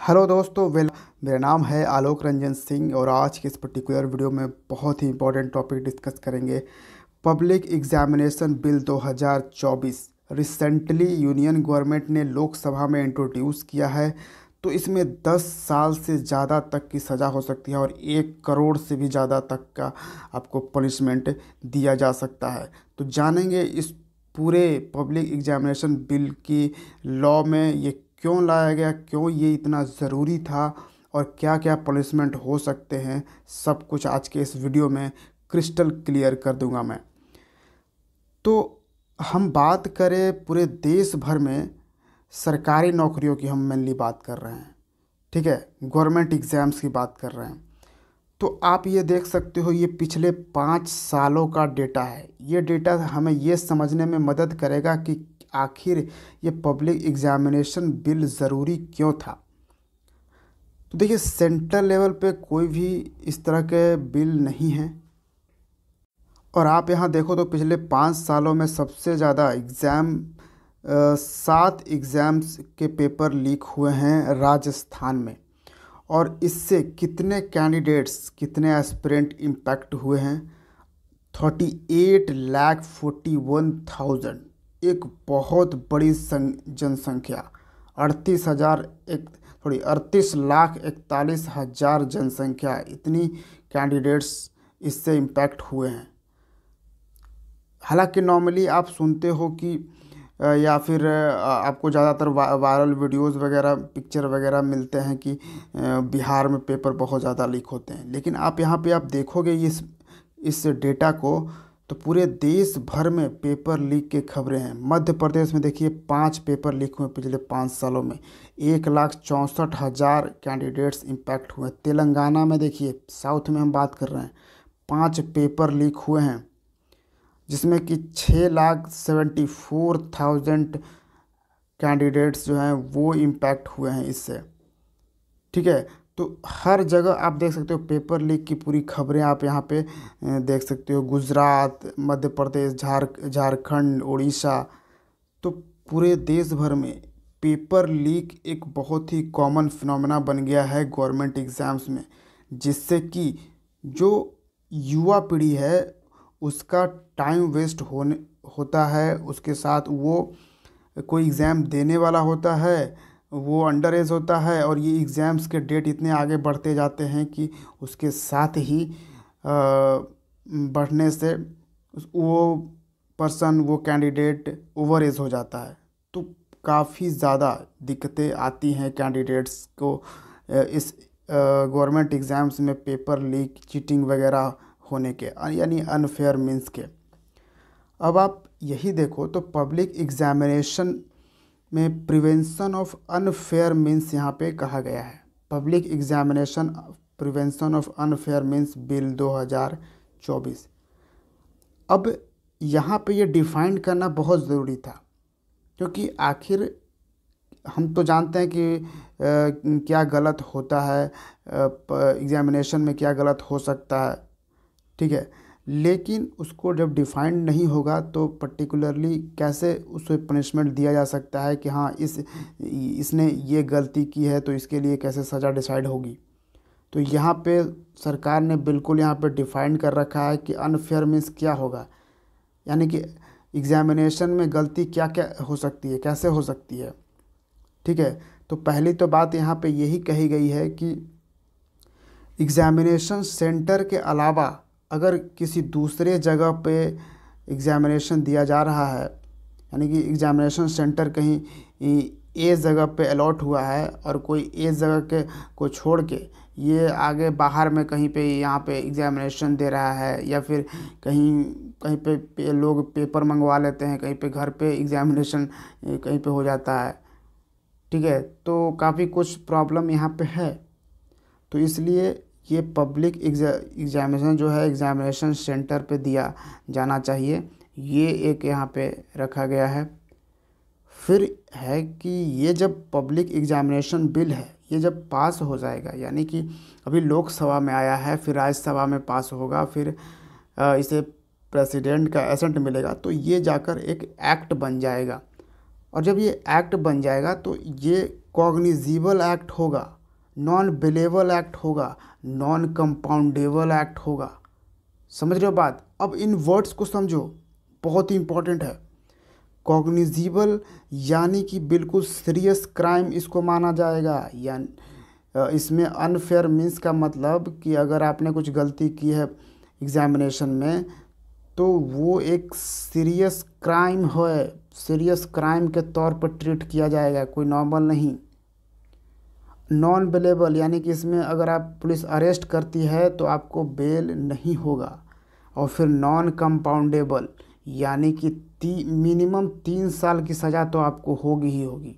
hello दोस्तों well मेरा नाम है आलोक रंजन सिंह और आज के इस पर्टिकुलर वीडियो में बहुत ही इंपॉर्टेंट टॉपिक डिस्कस करेंगे public examination bill 2024 recently union government ने लोकसभा में इंट्रोड्यूस किया है तो इसमें 10 साल से ज़्यादा तक की सज़ा हो सकती है और एक करोड़ से भी ज़्यादा तक का आपको पनिशमेंट दिया जा सकता है तो जानेंगे इस पूरे पब्लिक एग्जामिनेशन बिल की लॉ में ये क्यों लाया गया क्यों ये इतना ज़रूरी था और क्या क्या पनिशमेंट हो सकते हैं सब कुछ आज के इस वीडियो में क्रिस्टल क्लियर कर दूंगा मैं तो हम बात करें पूरे देश भर में सरकारी नौकरियों की हम मेनली बात कर रहे हैं ठीक है गवर्नमेंट एग्ज़ाम्स की बात कर रहे हैं तो आप ये देख सकते हो ये पिछले पाँच सालों का डेटा है ये डेटा हमें ये समझने में मदद करेगा कि आखिर ये पब्लिक एग्जामिनेशन बिल ज़रूरी क्यों था तो देखिए सेंट्रल लेवल पे कोई भी इस तरह के बिल नहीं हैं और आप यहाँ देखो तो पिछले पाँच सालों में सबसे ज़्यादा एग्ज़ाम सात एग्ज़ाम्स के पेपर लीक हुए हैं राजस्थान में और इससे कितने कैंडिडेट्स कितने एस्परेंट इम्पैक्ट हुए हैं thirty eight lakh forty one thousand एक बहुत बड़ी जनसंख्या अड़तीस हज़ार एक सॉरी अड़तीस लाख इकतालीस हज़ार जनसंख्या इतनी कैंडिडेट्स इससे इम्पैक्ट हुए हैं हालांकि नॉर्मली आप सुनते हो कि या फिर आपको ज़्यादातर वायरल वीडियोस वगैरह पिक्चर वगैरह मिलते हैं कि बिहार में पेपर बहुत ज़्यादा लीक होते हैं लेकिन आप यहाँ पे आप देखोगे इस इस डेटा को तो पूरे देश भर में पेपर लीक के खबरें हैं मध्य प्रदेश में देखिए पांच पेपर लीक हुए पिछले पाँच सालों में एक लाख चौंसठ हज़ार कैंडिडेट्स इम्पैक्ट हुए तेलंगाना में देखिए साउथ में हम बात कर रहे हैं पांच पेपर लीक हुए हैं जिसमें कि छः lakh seventy four thousand candidates जो हैं वो इम्पैक्ट हुए हैं इससे ठीक है तो हर जगह आप देख सकते हो पेपर लीक की पूरी खबरें आप यहाँ पे देख सकते हो गुजरात मध्य प्रदेश झार झारखंड उड़ीसा तो पूरे देश भर में पेपर लीक एक बहुत ही कॉमन फिनोमेना बन गया है गवर्नमेंट एग्ज़ाम्स में जिससे कि जो युवा पीढ़ी है उसका टाइम वेस्ट होने होता है उसके साथ वो कोई एग्ज़ाम देने वाला होता है वो अंडर एज होता है और ये एग्ज़ाम्स के डेट इतने आगे बढ़ते जाते हैं कि उसके साथ ही बढ़ने से वो पर्सन वो कैंडिडेट ओवर एज हो जाता है तो काफ़ी ज़्यादा दिक्कतें आती हैं कैंडिडेट्स को इस गवर्नमेंट एग्ज़ाम्स में पेपर लीक चीटिंग वगैरह होने के यानी अनफेयर मीन्स के अब आप यही देखो तो पब्लिक एग्ज़ामिनेशन में प्रिवेंशन ऑफ अनफेयर मीन्स यहाँ पे कहा गया है public examination prevention of unfair means bill 2024 अब यहाँ पे ये डिफाइंड करना बहुत ज़रूरी था क्योंकि आखिर हम तो जानते हैं कि आ, क्या गलत होता है एग्ज़ामिनेशन में क्या गलत हो सकता है ठीक है लेकिन उसको जब डिफाइंड नहीं होगा तो पर्टिकुलरली कैसे उसे पनिशमेंट दिया जा सकता है कि हाँ इस इसने ये गलती की है तो इसके लिए कैसे सज़ा डिसाइड होगी तो यहाँ पे सरकार ने बिल्कुल यहाँ पे डिफाइंड कर रखा है कि अनफेयर मीन्स क्या होगा यानी कि एग्जामिनेशन में गलती क्या क्या हो सकती है कैसे हो सकती है ठीक है तो पहली तो बात यहाँ पे यही कही गई है कि एग्ज़ामिनेशन सेंटर के अलावा अगर किसी दूसरे जगह पे एग्ज़ामिनेशन दिया जा रहा है यानी कि एग्ज़ामिनेशन सेंटर कहीं ए जगह पे अलॉट हुआ है और कोई ए जगह के को छोड़ के ये आगे बाहर में कहीं पे यहाँ पे एग्ज़ामिनेशन दे रहा है या फिर कहीं कहीं पे, पे लोग पेपर मंगवा लेते हैं कहीं पे घर पे एग्ज़ामिनेशन कहीं पे हो जाता है ठीक है तो काफ़ी कुछ प्रॉब्लम यहाँ पे है तो इसलिए ये पब्लिक एग्जामिनेशन जो है एग्जामिनेशन सेंटर पे दिया जाना चाहिए ये एक यहाँ पे रखा गया है फिर है कि ये जब पब्लिक एग्जामिनेशन बिल है ये जब पास हो जाएगा यानी कि अभी लोकसभा में आया है फिर राज्यसभा में पास होगा फिर इसे प्रेसिडेंट का एसेंट मिलेगा तो ये जाकर एक एक्ट बन जाएगा और जब ये एक्ट बन जाएगा तो ये कॉग्निजिबल एक्ट होगा नॉन बिलेबल एक्ट होगा नॉन कंपाउंडेबल एक्ट होगा समझ रहे हो बात अब इन वर्ड्स को समझो बहुत ही इंपॉर्टेंट है कॉग्निजिबल यानी कि बिल्कुल सीरियस क्राइम इसको माना जाएगा या इसमें अनफेयर मीन्स का मतलब कि अगर आपने कुछ गलती की है एग्जामिनेशन में तो वो एक सीरियस क्राइम है सीरियस क्राइम के तौर पर ट्रीट किया जाएगा कोई नॉर्मल नहीं नॉन बेलेबल यानी कि इसमें अगर आप पुलिस अरेस्ट करती है तो आपको बेल नहीं होगा और फिर नॉन कंपाउंडेबल यानी कि ती, मिनिमम तीन साल की सज़ा तो आपको होगी ही होगी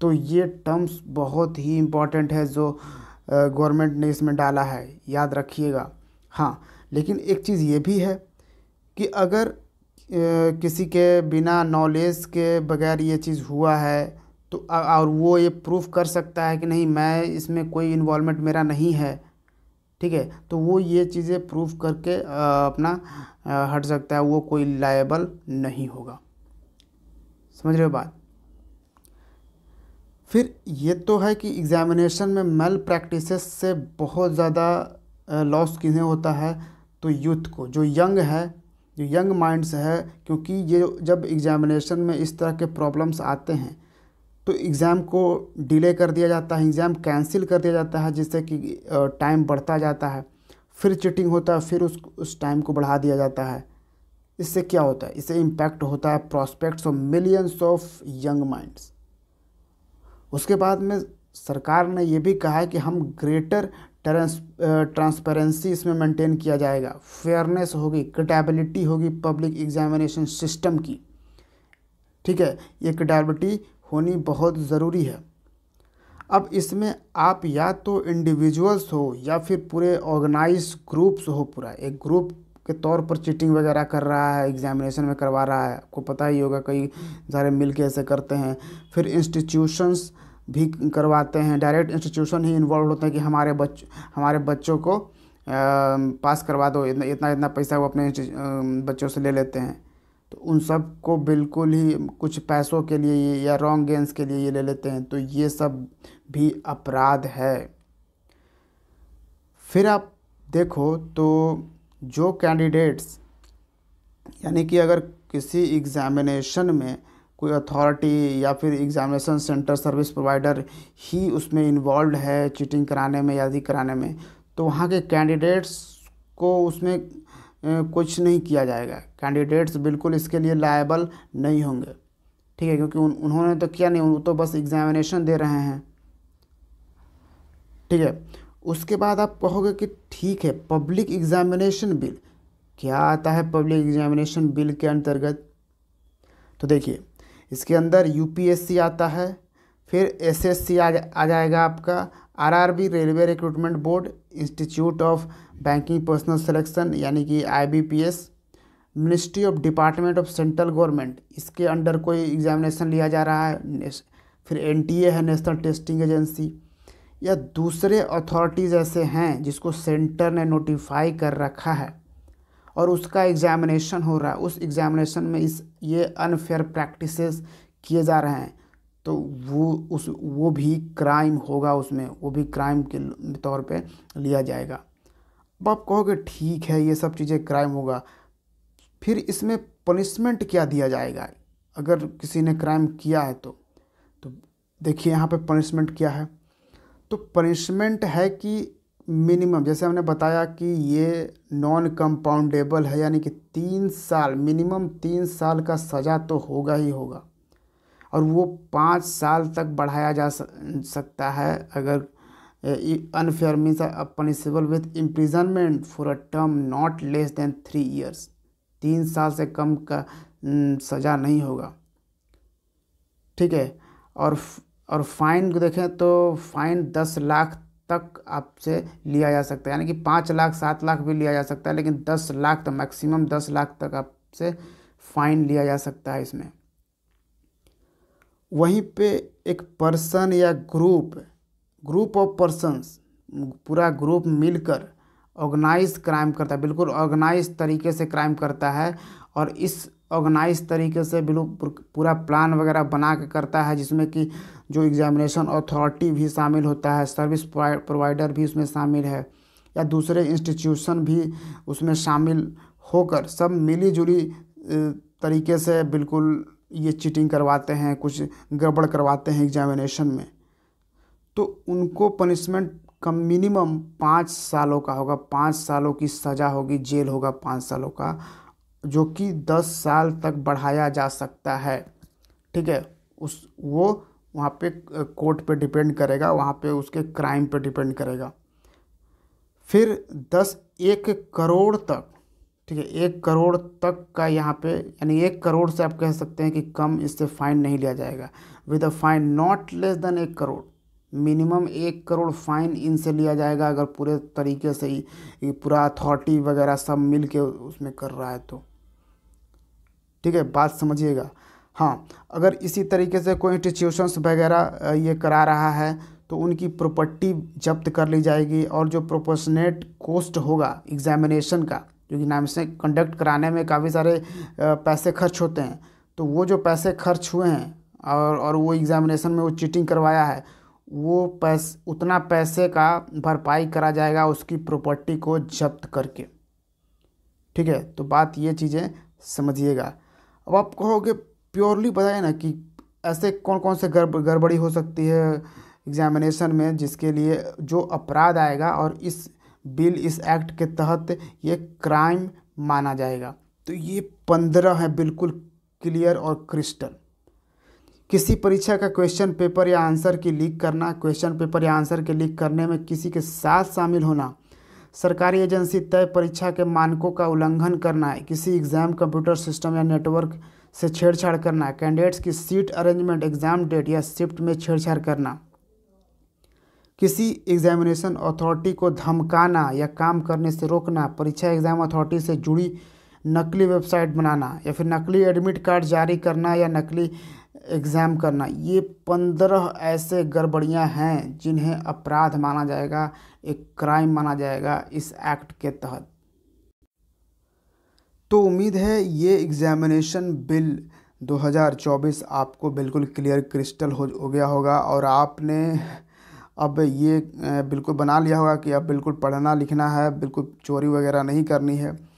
तो ये टर्म्स बहुत ही इम्पॉर्टेंट है जो गवर्नमेंट ने इसमें डाला है याद रखिएगा हाँ लेकिन एक चीज़ ये भी है कि अगर किसी के बिना नॉलेज के बगैर ये चीज़ हुआ है तो और वो ये प्रूफ कर सकता है कि नहीं मैं इसमें कोई इन्वॉलमेंट मेरा नहीं है ठीक है तो वो ये चीज़ें प्रूफ करके अपना हट सकता है वो कोई लायबल नहीं होगा समझ रहे हो बात फिर ये तो है कि एग्ज़ामिनेशन में मेल प्रैक्टिस से बहुत ज़्यादा लॉस किन्हें होता है तो यूथ को जो यंग है जो यंग माइंड्स है क्योंकि ये जब एग्ज़ामिनेशन में इस तरह के प्रॉब्लम्स आते हैं तो एग्ज़ाम को डिले कर दिया जाता है एग्ज़ाम कैंसिल कर दिया जाता है जिससे कि टाइम बढ़ता जाता है फिर चिटिंग होता है फिर उस उस टाइम को बढ़ा दिया जाता है इससे क्या होता है इससे इम्पैक्ट होता है prospects of millions of young minds उसके बाद में सरकार ने यह भी कहा है कि हम ग्रेटर ट्रांसपेरेंसी इसमें मेंटेन किया जाएगा फेयरनेस होगी क्रेडेबिलिटी होगी पब्लिक एग्जामिनेशन सिस्टम की ठीक है ये क्रेडेबिलिटी होनी बहुत ज़रूरी है अब इसमें आप या तो इंडिविजुअल्स हो या फिर पूरे ऑर्गेनाइज ग्रुप्स हो पूरा एक ग्रुप के तौर पर चीटिंग वगैरह कर रहा है एग्जामिनेशन में करवा रहा है आपको पता ही होगा कई सारे मिल के ऐसे करते हैं फिर इंस्टीट्यूशंस भी करवाते हैं डायरेक्ट इंस्टीट्यूशन ही इन्वॉल्व होते हैं कि हमारे बच हमारे बच्चों को आ, पास करवा दो इतना इतना पैसा वो अपने बच्चों से ले लेते हैं उन सब को बिल्कुल ही कुछ पैसों के लिए या रॉन्ग गेंस के लिए ये ले लेते हैं तो ये सब भी अपराध है फिर आप देखो तो जो कैंडिडेट्स यानी कि अगर किसी एग्ज़ामिनेशन में कोई अथॉरिटी या फिर एग्ज़ामिनेशन सेंटर सर्विस प्रोवाइडर ही उसमें इन्वॉल्व है चीटिंग कराने में यादि कराने में तो वहाँ के कैंडिडेट्स को उसमें कुछ नहीं किया जाएगा कैंडिडेट्स बिल्कुल इसके लिए लायबल नहीं होंगे ठीक है क्योंकि उन, उन्होंने तो किया नहीं वो तो बस एग्जामिनेशन दे रहे हैं ठीक है उसके बाद आप कहोगे कि ठीक है पब्लिक एग्जामिनेशन बिल क्या आता है पब्लिक एग्जामिनेशन बिल के अंतर्गत तो देखिए इसके अंदर यूपीएससी आता है फिर एसएससी आ, जा, आ जाएगा आपका RRB railway recruitment board institute of banking personnel selection यानी कि IBPS ministry of department of central government इसके अंडर कोई एग्जामिनेशन लिया जा रहा है फिर एन है नेशनल टेस्टिंग एजेंसी या दूसरे अथॉरिटीज़ ऐसे हैं जिसको सेंटर ने नोटिफाई कर रखा है और उसका एग्जामिनेशन हो रहा है उस एग्जामिनेशन में इस ये अनफेयर प्रैक्टिसेस किए जा रहे हैं तो वो उस वो भी क्राइम होगा उसमें वो भी क्राइम के तौर पे लिया जाएगा अब आप कहोगे ठीक है ये सब चीज़ें क्राइम होगा फिर इसमें पनिशमेंट क्या दिया जाएगा अगर किसी ने क्राइम किया है तो तो देखिए यहाँ पे पनिशमेंट क्या है तो पनिशमेंट है कि मिनिमम जैसे हमने बताया कि ये नॉन कंपाउंडेबल है यानी कि तीन साल मिनिमम तीन साल का सज़ा तो होगा ही होगा और वो पाँच साल तक बढ़ाया जा सकता है अगर unfair means punishable with imprisonment for a term not less than three years तीन साल से कम का सज़ा नहीं होगा ठीक है और और फाइन को देखें तो फाइन दस लाख तक आपसे लिया जा सकता है यानी कि पाँच लाख सात लाख भी लिया जा सकता है लेकिन दस लाख तो मैक्सिमम दस लाख तक आपसे फ़ाइन लिया जा सकता है इसमें वहीं पे एक पर्सन या ग्रुप ग्रुप ऑफ पर्सनस पूरा ग्रुप मिलकर ऑर्गेनाइज क्राइम करता है बिल्कुल ऑर्गेनाइज तरीके से क्राइम करता है और इस ऑर्गेनाइज तरीके से बिल्कुल पूरा प्लान वगैरह बना के करता है जिसमें कि जो एग्जामिनेशन अथॉरिटी भी शामिल होता है सर्विस प्रोवाइडर भी उसमें शामिल है या दूसरे इंस्टीट्यूशन भी उसमें शामिल होकर सब मिली तरीके से बिल्कुल ये चीटिंग करवाते हैं कुछ गड़बड़ करवाते हैं एग्जामिनेशन में तो उनको पनिशमेंट कम मिनिमम पाँच सालों का होगा पाँच सालों की सज़ा होगी जेल होगा पाँच सालों का जो कि दस साल तक बढ़ाया जा सकता है ठीक है उस वो वहाँ पे कोर्ट पे डिपेंड करेगा वहाँ पे उसके क्राइम पे डिपेंड करेगा फिर दस एक करोड़ तक ठीक है एक करोड़ तक का यहाँ पे यानी एक करोड़ से आप कह सकते हैं कि कम इससे फ़ाइन नहीं लिया जाएगा with a fine not less than एक करोड़ मिनिमम एक करोड़ फाइन इनसे लिया जाएगा अगर पूरे तरीके से ही पूरा अथॉरिटी वगैरह सब मिल के उसमें कर रहा है तो ठीक है बात समझिएगा हाँ अगर इसी तरीके से कोई इंस्टीट्यूशंस वगैरह ये करा रहा है तो उनकी प्रॉपर्टी जब्त कर ली जाएगी और जो प्रोपोर्शनेट कोस्ट होगा एग्जामिनेशन का जो कि नाम कंडक्ट कराने में काफ़ी सारे पैसे खर्च होते हैं तो वो जो पैसे खर्च हुए हैं और और वो एग्ज़ामिनेशन में वो चीटिंग करवाया है वो पैस उतना पैसे का भरपाई करा जाएगा उसकी प्रॉपर्टी को जब्त करके ठीक है तो बात ये चीज़ें समझिएगा अब आप कहोगे प्योरली बताए ना कि ऐसे कौन कौन से गड़ गड़बड़ी हो सकती है एग्जामिनेशन में जिसके लिए जो अपराध आएगा और इस बिल इस एक्ट के तहत ये क्राइम माना जाएगा तो ये पंद्रह है बिल्कुल क्लियर और क्रिस्टल किसी परीक्षा का क्वेश्चन पेपर या आंसर की लीक करना क्वेश्चन पेपर या आंसर के लीक करने में किसी के साथ शामिल होना सरकारी एजेंसी तय परीक्षा के मानकों का उल्लंघन करना है किसी एग्ज़ाम कंप्यूटर सिस्टम या नेटवर्क से छेड़छाड़ करना कैंडिडेट्स की सीट अरेंजमेंट एग्ज़ाम डेट या शिफ्ट में छेड़छाड़ करना किसी एग्जामिनेशन अथॉरिटी को धमकाना या काम करने से रोकना परीक्षा एग्जाम अथॉरिटी से जुड़ी नकली वेबसाइट बनाना या फिर नकली एडमिट कार्ड जारी करना या नकली एग्ज़ाम करना ये पंद्रह ऐसे गड़बड़ियाँ हैं जिन्हें अपराध माना जाएगा एक क्राइम माना जाएगा इस एक्ट के तहत तो उम्मीद है ये एग्ज़ामिनेशन बिल 2024 आपको बिल्कुल क्लियर क्रिस्टल हो, हो गया होगा और आपने अब ये बिल्कुल बना लिया हुआ कि अब बिल्कुल पढ़ना लिखना है बिल्कुल चोरी वगैरह नहीं करनी है